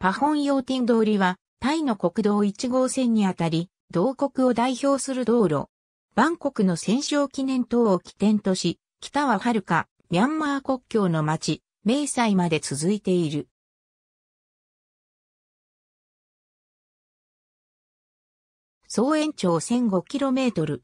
パホン用ン通りは、タイの国道1号線にあたり、同国を代表する道路。バンコクの戦勝記念塔を起点とし、北は遥か、ミャンマー国境の町、明細まで続いている。総延長 1005km。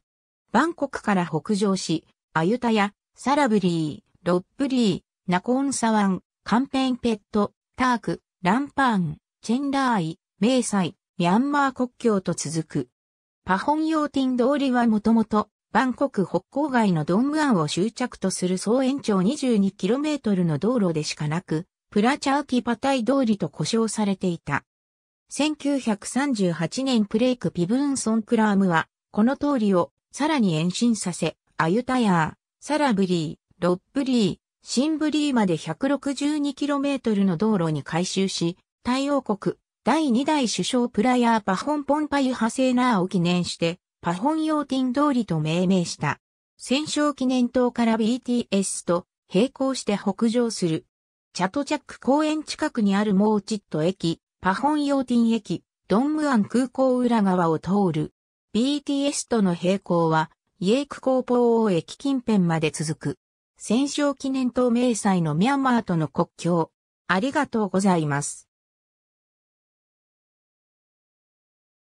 バンコクから北上し、アユタヤ、サラブリー、ロップリー、ナコーンサワン、カンペンペット、ターク、ランパーン、チェンラーイ、サイ、ミャンマー国境と続く。パホンヨーティン通りはもともと、バンコク北郊外のドンムアンを終着とする総延長 22km の道路でしかなく、プラチャーキパタイ通りと呼称されていた。1938年プレイク・ピブーンソン・クラームは、この通りをさらに延伸させ、アユタヤー、サラブリー、ロップリー、シンブリーまで 162km の道路に改修し、太陽国、第2代首相プラヤーパホンポンパユハセーナーを記念して、パホンィン通りと命名した。戦勝記念塔から BTS と並行して北上する。チャトチャック公園近くにあるモーチット駅、パホンィン駅、ドンムアン空港裏側を通る。BTS との並行は、イエークーポー駅近辺まで続く。戦勝記念塔明細のミャンマーとの国境。ありがとうございます。